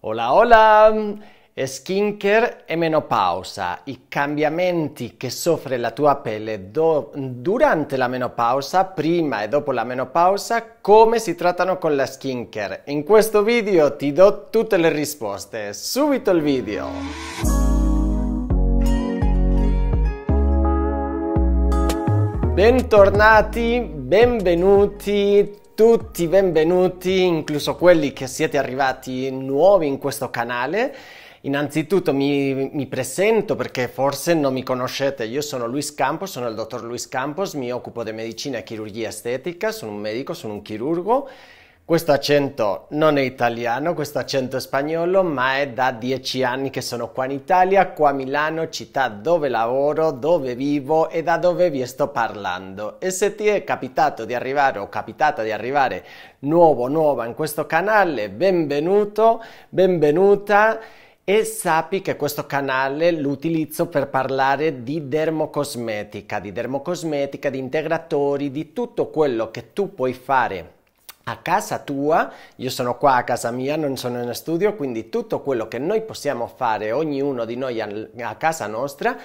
Hola, hola! Skincare e menopausa, i cambiamenti che soffre la tua pelle do- durante la menopausa, prima e dopo la menopausa, come si trattano con la skincare. In questo video ti do tutte le risposte. Subito il video! Bentornati, benvenuti tutti benvenuti, incluso quelli che siete arrivati nuovi in questo canale. Innanzitutto mi, mi, presento perché forse non mi conoscete, io sono Luis Campos, sono il dottor Luis Campos, mi occupo di medicina e chirurgia estetica, sono un medico, sono un chirurgo questo accento non è italiano, questo accento è spagnolo, ma è da dieci anni che sono qua in Italia, qua a Milano, città dove lavoro, dove vivo e da dove vi sto parlando. E se ti è capitato di arrivare o capitata di arrivare nuovo, nuova in questo canale, benvenuto, benvenuta e sappi che questo canale lo utilizzo per parlare di dermocosmetica, di dermocosmetica, di integratori, di tutto quello che tu puoi fare a casa tua, io sono qua a casa mia, non sono in studio, quindi tutto quello che noi possiamo fare, ognuno di noi a, casa nostra,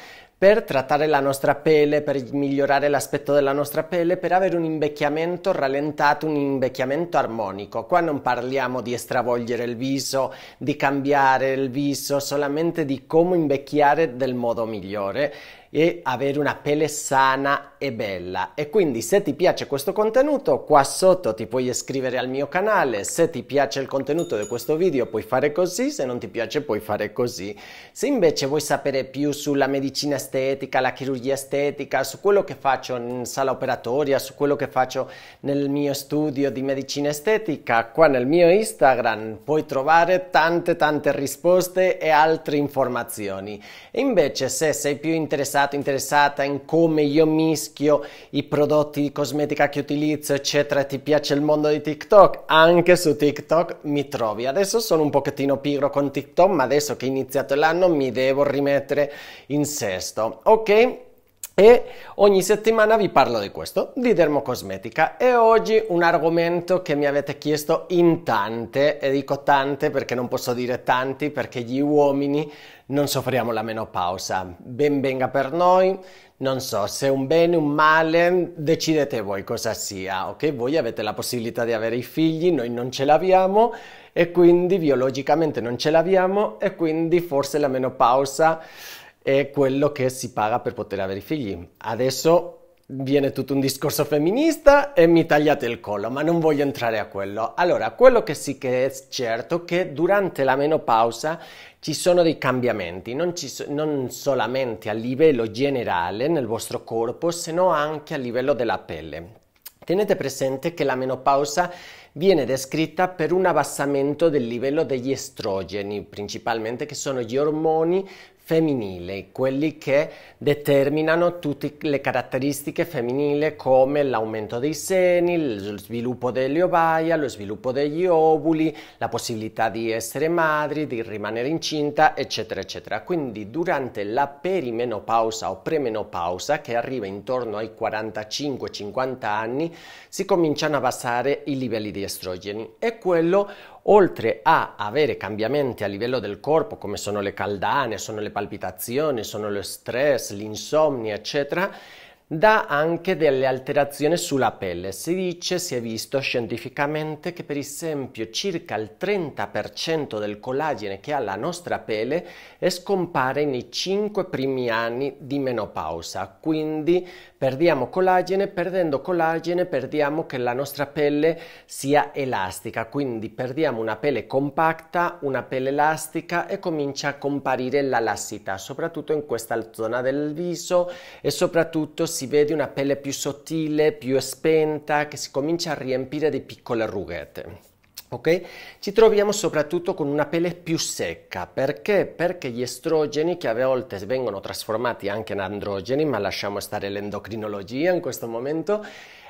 per trattare la nostra pelle, per migliorare l'aspetto della nostra pelle, per avere un invecchiamento rallentato, un invecchiamento armonico. Qua non parliamo di stravolgere il viso, di cambiare il viso, solamente di come invecchiare del modo migliore e avere una pelle sana e bella. E quindi se ti piace questo contenuto, qua sotto ti puoi iscrivere al mio canale, se ti piace il contenuto di questo video puoi fare così, se non ti piace puoi fare così. Se invece vuoi sapere più sulla medicina estetica, la chirurgia estetica, su quello che faccio in sala operatoria, su quello che faccio nel mio studio di medicina estetica, qua nel mio Instagram puoi trovare tante tante risposte e altre informazioni. E invece se sei più interessato interessato, interessata in come io mischio i prodotti di cosmetica che utilizzo, eccetera, ti piace il mondo di TikTok, anche su TikTok mi trovi. Adesso sono un pochettino pigro con TikTok, ma adesso che è iniziato l'anno mi devo rimettere in sesto, ok? E ogni settimana vi parlo di questo, di dermocosmetica e oggi un argomento che mi avete chiesto in tante, e dico tante perché non posso dire tanti perché gli uomini non soffriamo la menopausa. Ben venga per noi, non so se un bene o un male, decidete voi cosa sia, ok? Voi avete la possibilità di avere i figli, noi non ce l'abbiamo e quindi biologicamente non ce l'abbiamo e quindi forse la menopausa è quello che si paga per poter avere i figli. Adesso viene tutto un discorso femminista e mi tagliate il collo, ma non voglio entrare a quello. Allora, quello che sì che è certo è che durante la menopausa ci sono dei cambiamenti, non, so- non solamente a livello generale nel vostro corpo, se no anche a livello della pelle. Tenete presente che la menopausa viene descritta per un abbassamento del livello degli estrogeni, principalmente che sono gli ormoni femminile, quelli che determinano tutte le caratteristiche femminili come l'aumento dei seni, lo sviluppo delle ovaie, lo sviluppo degli ovuli, la possibilità di essere madri, di rimanere incinta, eccetera, eccetera. Quindi durante la perimenopausa o premenopausa, che arriva intorno ai 45-50 anni, si cominciano a basare i livelli di estrogeni e quello oltre a avere cambiamenti a livello del corpo come sono le caldane, sono le palpitazioni, sono lo stress, l'insonnia, eccetera, dà anche delle alterazioni sulla pelle. Si dice, si è visto scientificamente che per esempio circa il 30% del collagene che ha la nostra pelle scompare nei 5 primi anni di menopausa, quindi perdiamo collagene, perdendo collagene perdiamo che la nostra pelle sia elastica, quindi perdiamo una pelle compatta, una pelle elastica e comincia a comparire la lassità, soprattutto in questa zona del viso e soprattutto si vede una pelle più sottile, più spenta, che si comincia a riempire di piccole rughette. Okay? Ci troviamo soprattutto con una pelle più secca, perché? Perché gli estrogeni che a volte vengono trasformati anche in androgeni, ma lasciamo stare l'endocrinologia in questo momento,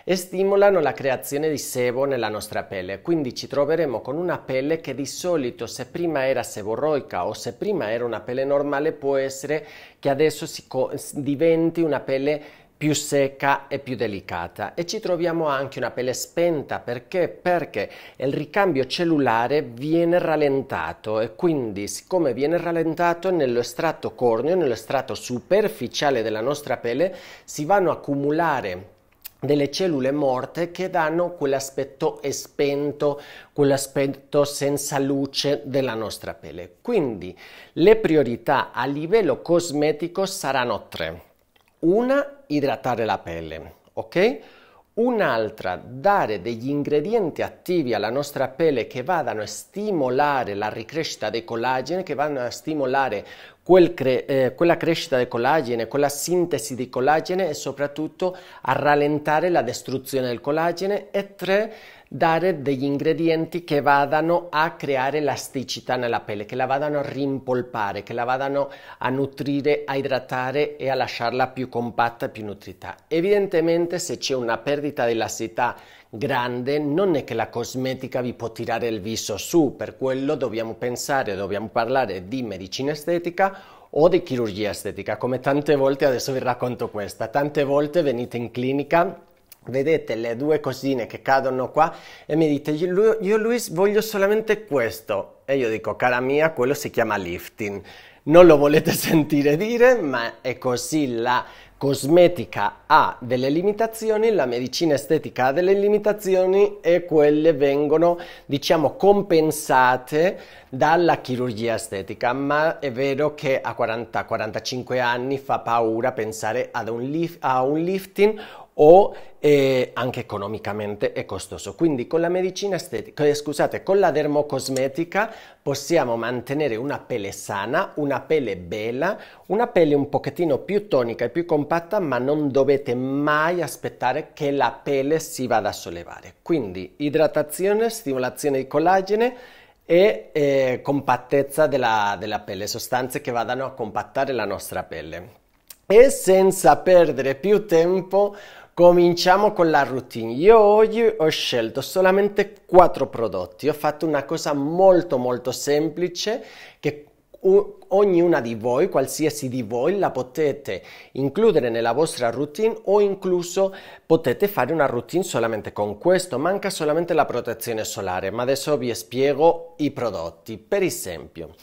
e stimolano la creazione di sebo nella nostra pelle, quindi ci troveremo con una pelle che di solito se prima era seborroica o se prima era una pelle normale può essere che adesso si diventi una pelle più secca e più delicata e ci troviamo anche una pelle spenta perché? perché il ricambio cellulare viene rallentato e quindi siccome viene rallentato nello strato corneo, nello strato superficiale della nostra pelle si vanno a accumulare delle cellule morte che danno quell'aspetto spento, quell'aspetto senza luce della nostra pelle. Quindi le priorità a livello cosmetico saranno tre. Una, idratare la pelle, ok? Un'altra, dare degli ingredienti attivi alla nostra pelle che vadano a stimolare la ricrescita dei collagene, che vadano a stimolare quel cre eh, quella crescita del collagene, quella sintesi di collagene e soprattutto a rallentare la distruzione del collagene. E tre, dare degli ingredienti che vadano a creare elasticità nella pelle, che la vadano a rimpolpare, che la vadano a nutrire, a idratare e a lasciarla più compatta e più nutrita. Evidentemente se c'è una perdita di elasticità grande non è che la cosmetica vi può tirare il viso su, per quello dobbiamo pensare, dobbiamo parlare di medicina estetica o di chirurgia estetica, come tante volte adesso vi racconto questa, tante volte venite in clinica Vedete le due cosine che cadono qua e mi dite io Luis voglio solamente questo e io dico cara mia quello si chiama lifting. Non lo volete sentire dire ma è così la cosmetica ha delle limitazioni, la medicina estetica ha delle limitazioni e quelle vengono, diciamo, compensate dalla chirurgia estetica, ma è vero che a 40-45 anni fa paura pensare ad un lift, a un lifting o eh, anche economicamente è costoso. Quindi con la medicina estetica, eh, scusate, con la dermocosmetica possiamo mantenere una pelle sana, una pelle bella, una pelle un pochettino più tonica e più compatta, ma non dovete mai aspettare che la pelle si vada a sollevare. Quindi idratazione, stimolazione di collagene e eh, compattezza della, della pelle, sostanze che vadano a compattare la nostra pelle. E senza perdere più tempo, Cominciamo con la routine. Io oggi ho scelto solamente quattro prodotti. Ho fatto una cosa molto molto semplice che ognuna di voi, qualsiasi di voi, la potete includere nella vostra routine o incluso potete fare una routine solamente con questo. Manca solamente la protezione solare, ma adesso vi spiego i prodotti. Per esempio,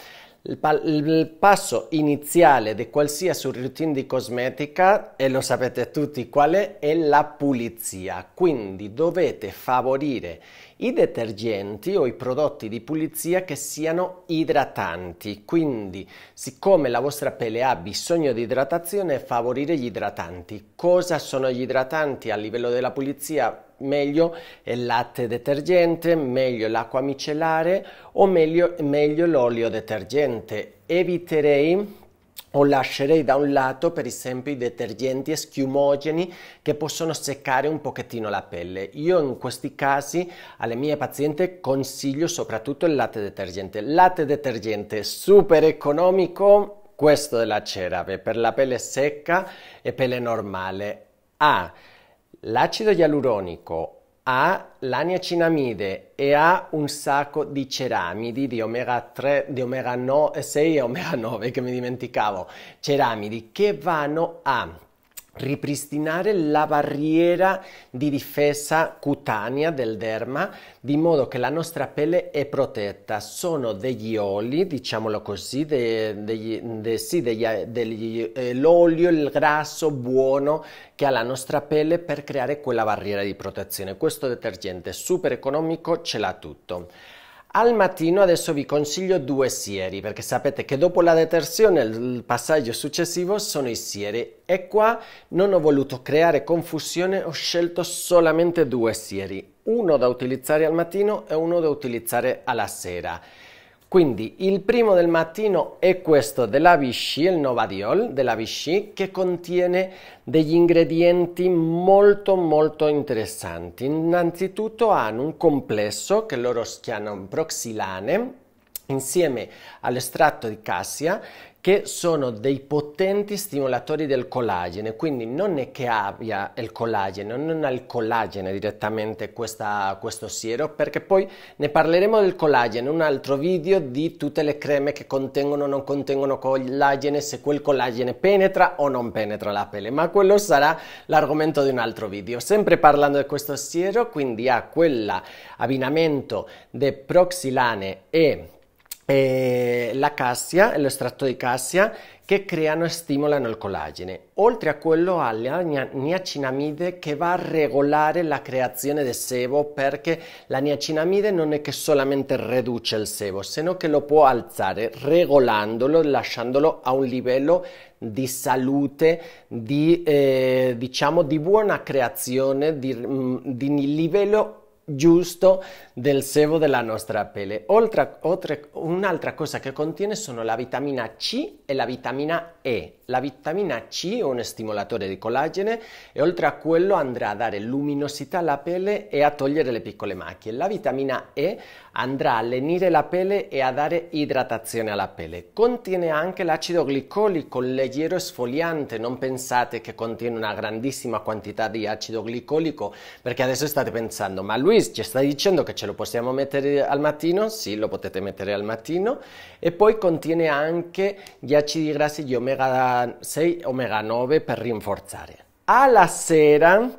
il, pa- il, passo iniziale di qualsiasi routine di cosmetica, e lo sapete tutti qual è, è la pulizia. Quindi dovete favorire i detergenti o i prodotti di pulizia che siano idratanti. Quindi, siccome la vostra pelle ha bisogno di idratazione, favorire gli idratanti. Cosa sono gli idratanti a livello della pulizia? meglio il latte detergente, meglio l'acqua micellare o meglio, meglio l'olio detergente. Eviterei o lascerei da un lato per esempio i detergenti schiumogeni che possono seccare un pochettino la pelle. Io in questi casi alle mie pazienti consiglio soprattutto il latte detergente. Latte detergente super economico, questo della cerave per la pelle secca e pelle normale. Ha ah, l'acido ialuronico ha l'aniacinamide e ha un sacco di ceramidi di omega 3, di omega 9, 6 eh, e omega 9 che mi dimenticavo, ceramidi che vanno a ripristinare la barriera di difesa cutanea del derma di modo che la nostra pelle è protetta sono degli oli diciamolo così de, de, de, sì, dell'olio eh, il grasso buono che ha la nostra pelle per creare quella barriera di protezione questo detergente super economico ce l'ha tutto al mattino adesso vi consiglio due sieri perché sapete che dopo la detersione il passaggio successivo sono i sieri e qua non ho voluto creare confusione, ho scelto solamente due sieri, uno da utilizzare al mattino e uno da utilizzare alla sera. Quindi il primo del mattino è questo della Vichy, il Novadiol della Vichy, che contiene degli ingredienti molto molto interessanti. Innanzitutto hanno un complesso che loro chiamano proxilane insieme all'estratto di cassia che sono dei potenti stimolatori del collagene, quindi non è che abbia il collagene, non ha il collagene direttamente questa, questo siero, perché poi ne parleremo del collagene, in un altro video di tutte le creme che contengono o non contengono collagene, se quel collagene penetra o non penetra la pelle, ma quello sarà l'argomento di un altro video. Sempre parlando di questo siero, quindi ha quell'abbinamento di proxilane e eh, la cassia, l'estratto di cassia che creano e stimolano il collagene, oltre a quello alla niacinamide che va a regolare la creazione del sebo perché la niacinamide non è che solamente riduce il sebo, sennò che lo può alzare regolandolo, lasciandolo a un livello di salute, di, eh, diciamo di buona creazione, di, mm, di livello justo del sebo de nuestra pelle. Otra un'altra cosa que contiene son la vitamina C y la vitamina E. La vitamina C è un stimolatore di collagene e oltre a quello andrà a dare luminosità alla pelle e a togliere le piccole macchie. La vitamina E andrà a lenire la pelle e a dare idratazione alla pelle. Contiene anche l'acido glicolico leggero sfogliante, non pensate che contiene una grandissima quantità di acido glicolico perché adesso state pensando ma Luis ci sta dicendo che ce lo possiamo mettere al mattino? Sì, lo potete mettere al mattino e poi contiene anche gli acidi grassi di omega 6, omega 9 per rinforzare. Alla sera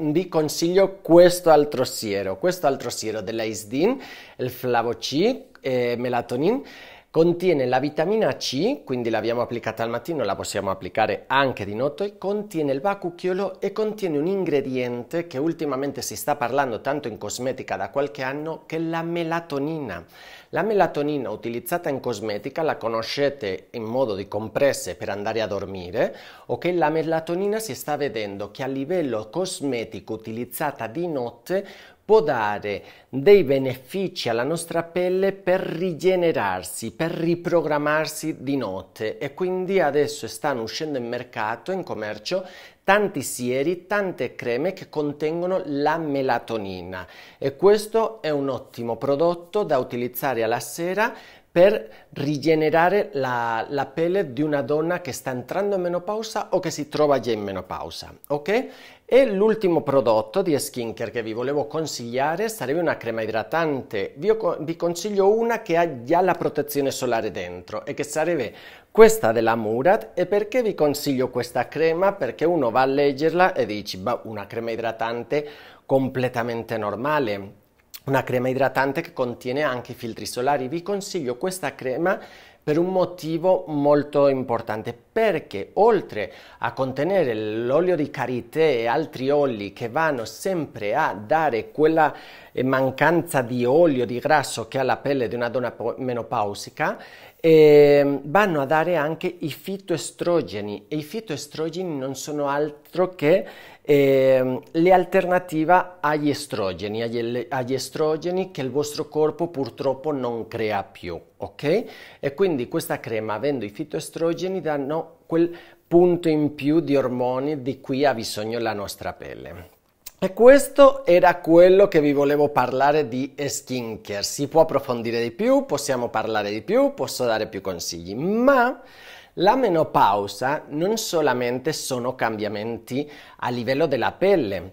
vi consiglio questo altro siero, questo altro siero dell'aisdin, il flavoc, eh, melatonin, contiene la vitamina C, quindi l'abbiamo applicata al mattino, la possiamo applicare anche di notte, contiene il bacucchiolo e contiene un ingrediente che ultimamente si sta parlando tanto in cosmetica da qualche anno, che è la melatonina. La melatonina utilizzata in cosmetica la conoscete in modo di compresse per andare a dormire, ok? La melatonina si sta vedendo che a livello cosmetico utilizzata di notte può dare dei benefici alla nostra pelle per rigenerarsi, per riprogrammarsi di notte e quindi adesso stanno uscendo in mercato, in commercio, tanti sieri, tante creme che contengono la melatonina e questo è un ottimo prodotto da utilizzare alla sera per rigenerare la, la, pelle di una donna che sta entrando in menopausa o che si trova già in menopausa, ok? E l'ultimo prodotto di skincare che vi volevo consigliare sarebbe una crema idratante. Vi, vi consiglio una che ha già la protezione solare dentro e che sarebbe questa della Murat. E perché vi consiglio questa crema? Perché uno va a leggerla e dici, ma una crema idratante completamente normale. Una crema idratante che contiene anche i filtri solari. Vi consiglio questa crema per un motivo molto importante perché oltre a contenere l'olio di karité e altri oli che vanno sempre a dare quella eh, mancanza di olio, di grasso che ha la pelle di una donna menopausica, eh, vanno a dare anche i fitoestrogeni e i fitoestrogeni non sono altro che eh, alternative agli estrogeni, agli, agli, estrogeni che il vostro corpo purtroppo non crea più, ok? E quindi questa crema, avendo i fitoestrogeni, danno quel punto in più di ormoni di cui ha bisogno la nostra pelle. E questo era quello che vi volevo parlare di skincare. Si può approfondire di più, possiamo parlare di più, posso dare più consigli, ma la menopausa non solamente sono cambiamenti a livello della pelle.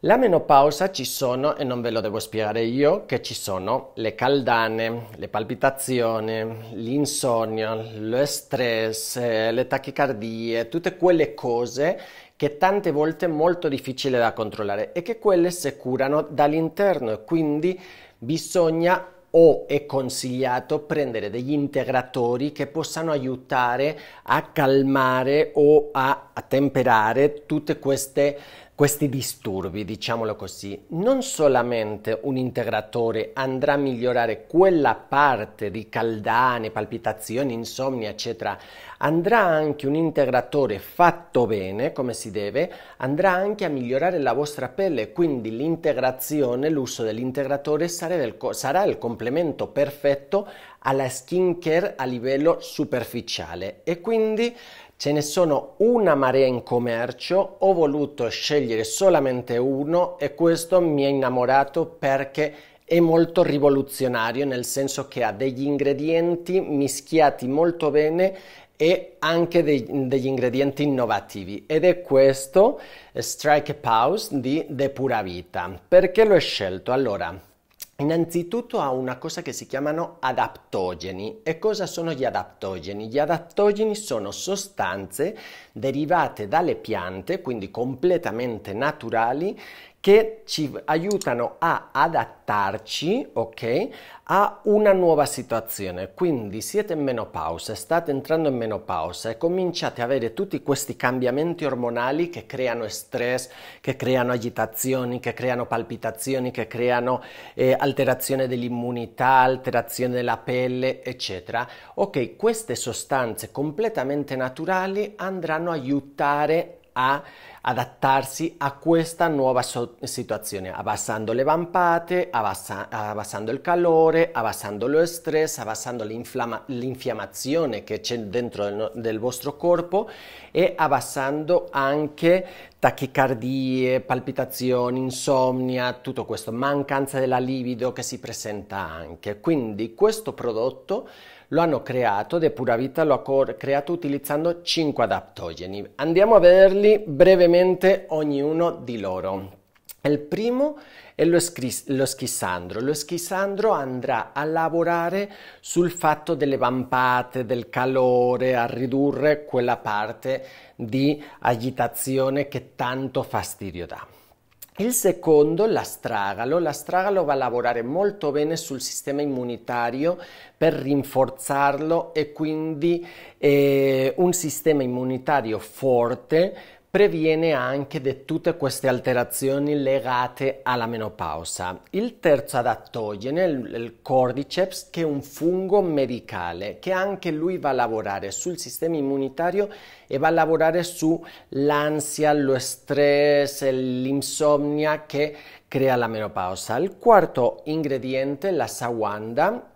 La menopausa ci sono, e non ve lo devo spiegare io, che ci sono le caldane, le palpitazioni, l'insonnia, lo stress, eh, le tachicardie, tutte quelle cose che tante volte è molto difficile da controllare e che quelle si curano dall'interno e quindi bisogna o è consigliato prendere degli integratori che possano aiutare a calmare o a attemperare tutti questi disturbi, diciamolo così. Non solamente un integratore andrà a migliorare quella parte di caldane, palpitazioni, insomnia, eccetera, andrà anche un integratore fatto bene, come si deve, andrà anche a migliorare la vostra pelle, quindi l'integrazione, l'uso dell'integratore sarà il complemento perfetto alla skin care a livello superficiale e quindi Ce ne sono una marea in commercio, ho voluto scegliere solamente uno e questo mi ha innamorato perché è molto rivoluzionario, nel senso che ha degli ingredienti mischiati molto bene e anche dei, degli ingredienti innovativi ed è questo eh, Strike Pause di Depura Vita. Perché l'ho scelto? Allora, Innanzitutto ha una cosa che si chiamano adaptogeni. E cosa sono gli adaptogeni? Gli adaptogeni sono sostanze derivate dalle piante, quindi completamente naturali, che ci aiutano a adattarci, ok, a una nuova situazione. Quindi siete in menopausa, state entrando in menopausa e cominciate a avere tutti questi cambiamenti ormonali che creano stress, che creano agitazioni, che creano palpitazioni, che creano eh, alterazione dell'immunità, alterazione della pelle, eccetera. Ok, queste sostanze completamente naturali andranno a aiutare a adattarsi a questa nuova so situazione, abbassando le vampate, abbassa abbassando il calore, abbassando lo stress, abbassando l'infiammazione che c'è dentro del, del vostro corpo e abbassando anche tachicardie, palpitazioni, insonnia, tutto questo, mancanza della libido che si presenta anche. Quindi questo prodotto lo hanno creato, De Pura Vita lo ha creato utilizzando 5 adaptogeni. Andiamo a vederli brevemente ognuno di loro. Il primo è lo, lo, schissandro. Lo schissandro andrà a lavorare sul fatto delle vampate, del calore, a ridurre quella parte di agitazione che tanto fastidio dà. Il secondo, l'astragalo. L'astragalo va a lavorare molto bene sul sistema immunitario per rinforzarlo e quindi eh, un sistema immunitario forte previene anche di tutte queste alterazioni legate alla menopausa. Il terzo adattogene, il cordyceps, che è un fungo medicale che anche lui va a lavorare sul sistema immunitario e va a lavorare sull'ansia, lo stress, l'insomnia che crea la menopausa. Il quarto ingrediente, la sawanda,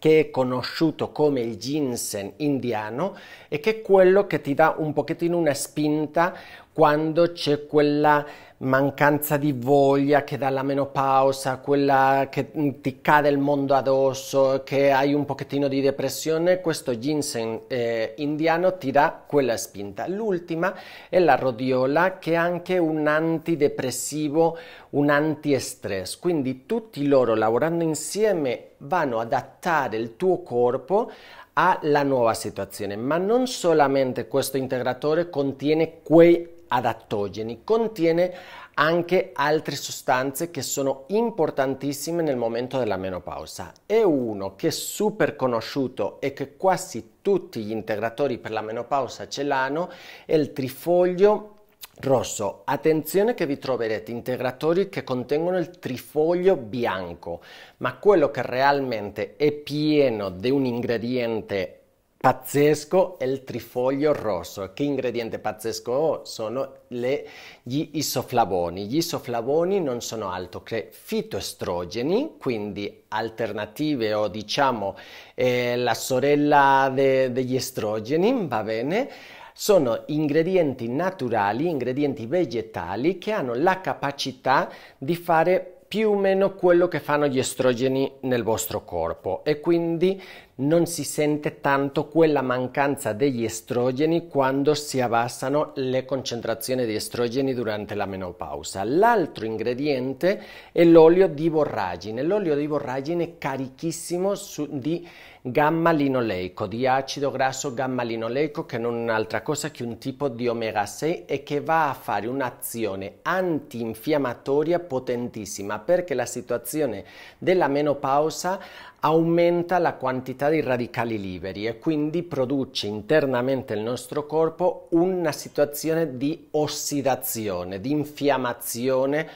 che è conosciuto come il ginseng indiano e che è quello che ti dà un pochettino una spinta, quando c'è quella mancanza di voglia che dà la menopausa, quella che mm, ti cade il mondo addosso, che hai un pochettino di depressione, questo ginseng eh, indiano ti dà quella spinta. L'ultima è la rodiola che è anche un antidepressivo, un anti-stress, quindi tutti loro lavorando insieme vanno ad adattare il tuo corpo alla nuova situazione, ma non solamente questo integratore contiene quei adattogeni, contiene anche altre sostanze che sono importantissime nel momento della menopausa e uno che è super conosciuto e che quasi tutti gli integratori per la menopausa ce l'hanno è il trifoglio rosso. Attenzione che vi troverete integratori che contengono il trifoglio bianco, ma quello che realmente è pieno di un ingrediente Pazzesco è il trifoglio rosso. Che ingrediente pazzesco ho? Sono le, gli isoflavoni. Gli isoflavoni non sono altro che fitoestrogeni, quindi alternative o diciamo eh, la sorella de, degli estrogeni, va bene? sono ingredienti naturali, ingredienti vegetali che hanno la capacità di fare più o meno quello che fanno gli estrogeni nel vostro corpo e quindi non si sente tanto quella mancanza degli estrogeni quando si abbassano le concentrazioni di estrogeni durante la menopausa. L'altro ingrediente è l'olio di borragine. L'olio di borragine è carichissimo su, di gamma-linoleico, di acido grasso gamma-linoleico che non è un'altra cosa che un tipo di omega 6 e che va a fare un'azione antinfiammatoria potentissima perché la situazione della menopausa aumenta la quantità di radicali liberi e quindi produce internamente il nostro corpo una situazione di ossidazione, di infiammazione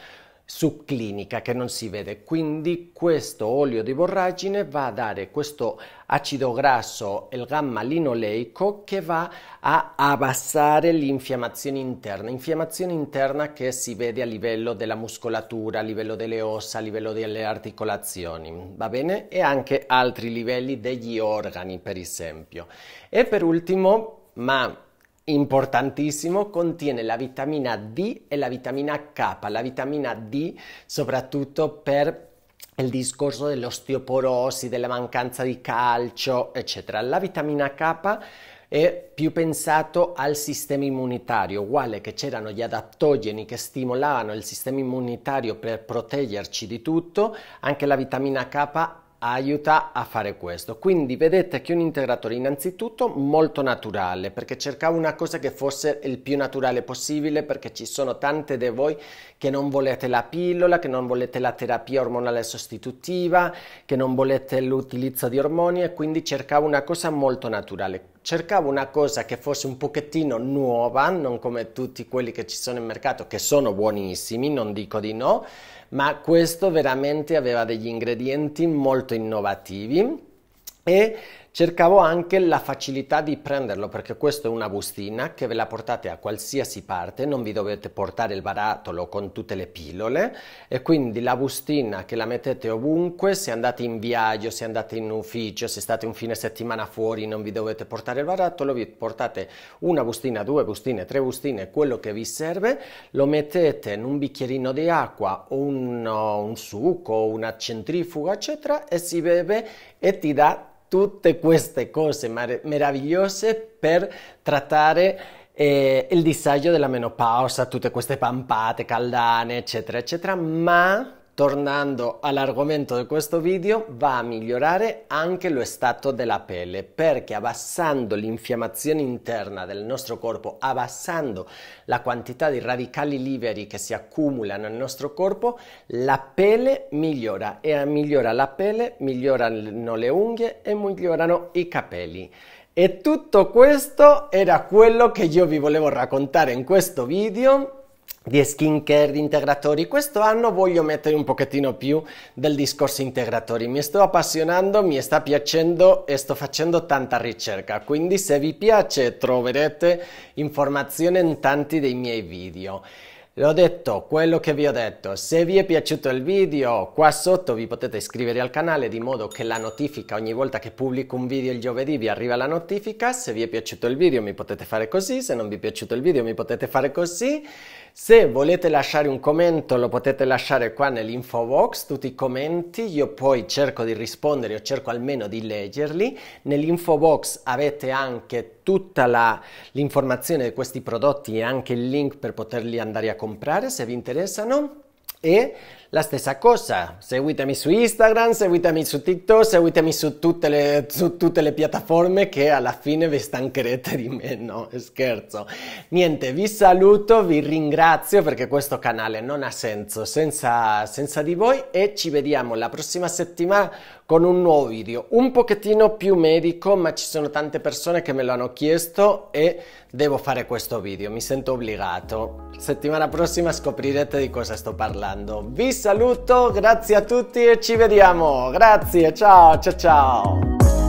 subclinica che non si vede quindi questo olio di borragine va a dare questo acido grasso il gamma linoleico che va a abbassare l'infiammazione interna infiammazione interna che si vede a livello della muscolatura a livello delle ossa a livello delle articolazioni va bene e anche altri livelli degli organi per esempio e per ultimo ma importantissimo, contiene la vitamina D e la vitamina K, la vitamina D soprattutto per il discorso dell'osteoporosi, della mancanza di calcio, eccetera. La vitamina K è più pensato al sistema immunitario, uguale che c'erano gli adattogeni che stimolavano il sistema immunitario per proteggerci di tutto, anche la vitamina K aiuta a fare questo. Quindi vedete che un integratore innanzitutto molto naturale, perché cercavo una cosa che fosse il più naturale possibile, perché ci sono tante di voi che non volete la pillola, che non volete la terapia ormonale sostitutiva, che non volete l'utilizzo di ormoni e quindi cercavo una cosa molto naturale. Cercavo una cosa che fosse un pochettino nuova, non come tutti quelli che ci sono in mercato, che sono buonissimi, non dico di no, ma questo veramente aveva degli ingredienti molto innovativi e cercavo anche la facilità di prenderlo perché questa è una bustina che ve la portate a qualsiasi parte, non vi dovete portare il barattolo con tutte le pillole e quindi la bustina che la mettete ovunque, se andate in viaggio, se andate in ufficio, se state un fine settimana fuori non vi dovete portare il barattolo, vi portate una bustina, due bustine, tre bustine, quello che vi serve, lo mettete in un bicchierino di acqua, un, un succo, una centrifuga eccetera e si beve e ti dà tutte queste cose meravigliose per trattare eh, il disagio della menopausa, tutte queste pampate, caldane, eccetera, eccetera, ma Tornando all'argomento di questo video, va a migliorare anche lo stato della pelle perché abbassando l'infiammazione interna del nostro corpo, abbassando la quantità di radicali liberi che si accumulano nel nostro corpo, la pelle migliora e migliora la pelle, migliorano le unghie e migliorano i capelli. E tutto questo era quello che io vi volevo raccontare in questo video di skincare, di integratori. Quest'anno voglio mettere un pochettino più del discorso integratori. Mi sto appassionando, mi sta piacendo e sto facendo tanta ricerca. Quindi se vi piace troverete informazione in tanti dei miei video. L'ho detto, quello che vi ho detto, se vi è piaciuto il video qua sotto vi potete iscrivere al canale di modo che la notifica ogni volta che pubblico un video il giovedì vi arriva la notifica, se vi è piaciuto il video mi potete fare così, se non vi è piaciuto il video mi potete fare così se volete lasciare un commento lo potete lasciare qua nell'info box, tutti i commenti, io poi cerco di rispondere o cerco almeno di leggerli. Nell'info box avete anche tutta l'informazione di questi prodotti e anche il link per poterli andare a comprare se vi interessano. E la stessa cosa, seguitemi su Instagram, seguitemi su TikTok, seguitemi su tutte, le, su tutte le piattaforme che alla fine vi stancherete di me, no scherzo. Niente, vi saluto, vi ringrazio perché questo canale non ha senso senza, senza di voi e ci vediamo la prossima settimana con un nuovo video, un pochettino più medico, ma ci sono tante persone che me lo hanno chiesto e devo fare questo video, mi sento obbligato. Settimana prossima scoprirete di cosa sto parlando ascoltando. Vi saluto, grazie a tutti e ci vediamo. Grazie, ciao ciao ciao.